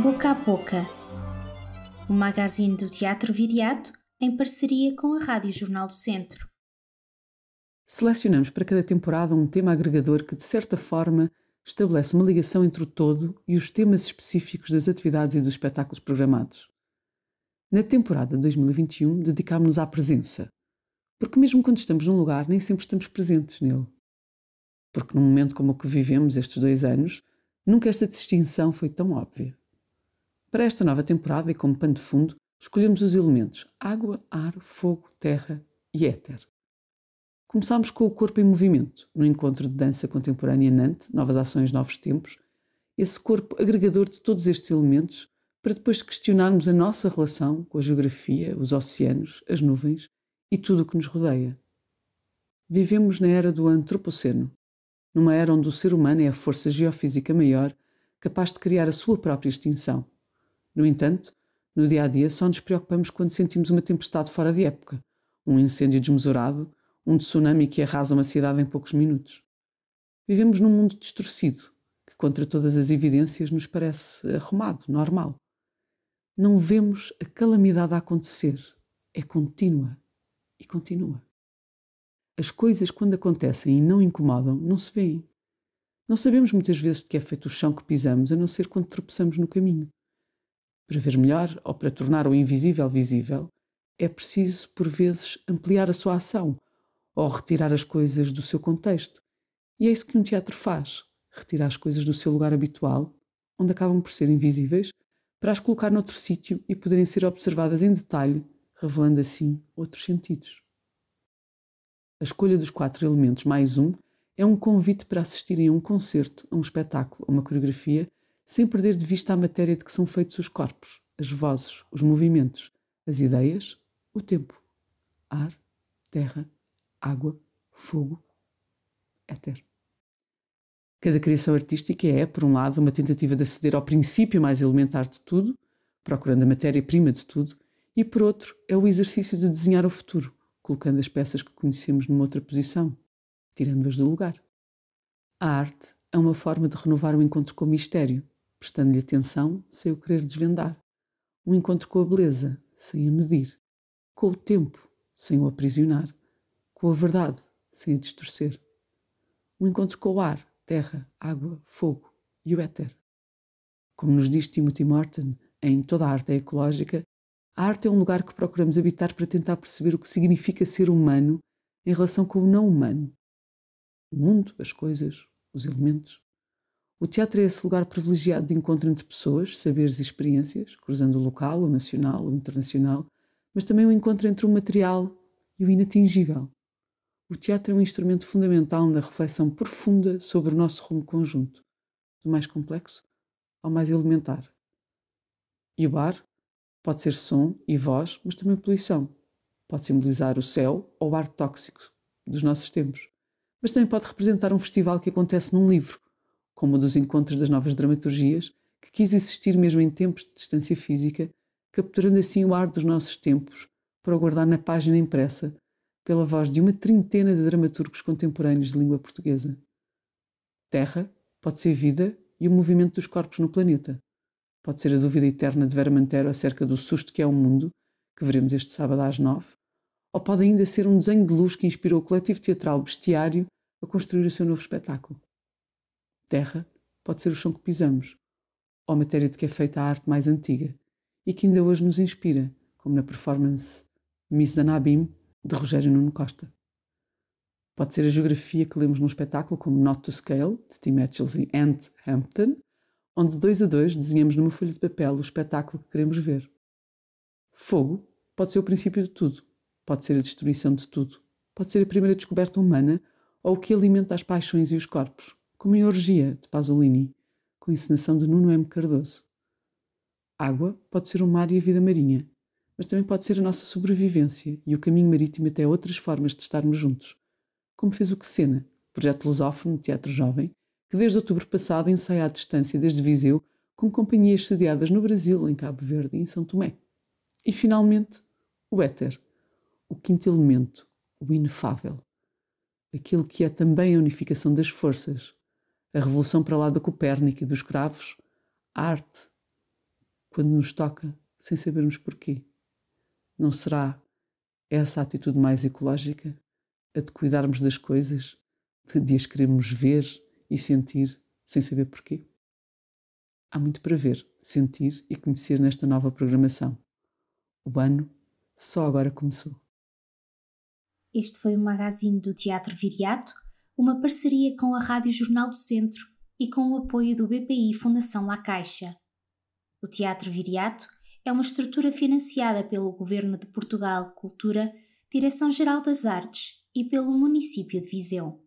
Boca a Boca, o magazine do Teatro Viriato em parceria com a Rádio Jornal do Centro. Selecionamos para cada temporada um tema agregador que, de certa forma, estabelece uma ligação entre o todo e os temas específicos das atividades e dos espetáculos programados. Na temporada 2021, dedicámos-nos à presença, porque, mesmo quando estamos num lugar, nem sempre estamos presentes nele. Porque, num momento como o que vivemos estes dois anos, nunca esta distinção foi tão óbvia. Para esta nova temporada e como pano de fundo, escolhemos os elementos água, ar, fogo, terra e éter. Começámos com o corpo em movimento, no encontro de dança contemporânea nante, Novas Ações, Novos Tempos, esse corpo agregador de todos estes elementos, para depois questionarmos a nossa relação com a geografia, os oceanos, as nuvens e tudo o que nos rodeia. Vivemos na era do antropoceno, numa era onde o ser humano é a força geofísica maior capaz de criar a sua própria extinção. No entanto, no dia a dia só nos preocupamos quando sentimos uma tempestade fora de época, um incêndio desmesurado, um tsunami que arrasa uma cidade em poucos minutos. Vivemos num mundo distorcido, que contra todas as evidências nos parece arrumado, normal. Não vemos a calamidade a acontecer. É contínua e continua. As coisas, quando acontecem e não incomodam, não se veem. Não sabemos muitas vezes de que é feito o chão que pisamos, a não ser quando tropeçamos no caminho. Para ver melhor ou para tornar o invisível visível, é preciso, por vezes, ampliar a sua ação ou retirar as coisas do seu contexto. E é isso que um teatro faz: retirar as coisas do seu lugar habitual, onde acabam por ser invisíveis, para as colocar noutro sítio e poderem ser observadas em detalhe, revelando assim outros sentidos. A escolha dos quatro elementos mais um é um convite para assistirem a um concerto, a um espetáculo, a uma coreografia sem perder de vista a matéria de que são feitos os corpos, as vozes, os movimentos, as ideias, o tempo. Ar, terra, água, fogo, éter. Cada criação artística é, por um lado, uma tentativa de aceder ao princípio mais elementar de tudo, procurando a matéria-prima de tudo, e por outro, é o exercício de desenhar o futuro, colocando as peças que conhecemos numa outra posição, tirando-as do lugar. A arte é uma forma de renovar o encontro com o mistério, prestando-lhe atenção sem o querer desvendar. Um encontro com a beleza, sem a medir. Com o tempo, sem o aprisionar. Com a verdade, sem a distorcer. Um encontro com o ar, terra, água, fogo e o éter. Como nos diz Timothy Morton, em Toda a Arte é Ecológica, a arte é um lugar que procuramos habitar para tentar perceber o que significa ser humano em relação com o não humano. O mundo, as coisas, os elementos. O teatro é esse lugar privilegiado de encontro entre pessoas, saberes e experiências, cruzando o local, o nacional, o internacional, mas também o um encontro entre o material e o inatingível. O teatro é um instrumento fundamental na reflexão profunda sobre o nosso rumo conjunto, do mais complexo ao mais elementar. E o bar pode ser som e voz, mas também poluição. Pode simbolizar o céu ou o ar tóxico dos nossos tempos, mas também pode representar um festival que acontece num livro como o dos encontros das novas dramaturgias, que quis existir mesmo em tempos de distância física, capturando assim o ar dos nossos tempos para guardar na página impressa, pela voz de uma trintena de dramaturgos contemporâneos de língua portuguesa. Terra pode ser vida e o movimento dos corpos no planeta. Pode ser a dúvida eterna de Vera Mantero acerca do susto que é o mundo, que veremos este sábado às nove, ou pode ainda ser um desenho de luz que inspirou o coletivo teatral Bestiário a construir o seu novo espetáculo terra pode ser o chão que pisamos, ou matéria de que é feita a arte mais antiga e que ainda hoje nos inspira, como na performance Miss Danabim de Rogério Nuno Costa. Pode ser a geografia que lemos num espetáculo como Not to Scale, de Tim Matchells e Ant Hampton, onde dois a dois desenhamos numa folha de papel o espetáculo que queremos ver. Fogo pode ser o princípio de tudo, pode ser a destruição de tudo, pode ser a primeira descoberta humana ou o que alimenta as paixões e os corpos como em Orgia, de Pasolini, com encenação de Nuno M. Cardoso. Água pode ser o mar e a vida marinha, mas também pode ser a nossa sobrevivência e o caminho marítimo até outras formas de estarmos juntos, como fez o Quecena, projeto lusófono de teatro jovem, que desde outubro passado ensaia à distância desde Viseu com companhias sediadas no Brasil, em Cabo Verde e em São Tomé. E, finalmente, o éter, o quinto elemento, o inefável, aquilo que é também a unificação das forças, a revolução para lá da Copérnica e dos cravos, a arte, quando nos toca sem sabermos porquê. Não será essa a atitude mais ecológica, a de cuidarmos das coisas, de, de as queremos ver e sentir sem saber porquê? Há muito para ver, sentir e conhecer nesta nova programação. O ano só agora começou. Este foi o magazine do Teatro Viriato uma parceria com a Rádio Jornal do Centro e com o apoio do BPI Fundação La Caixa. O Teatro Viriato é uma estrutura financiada pelo Governo de Portugal Cultura, Direção-Geral das Artes e pelo município de Viseu.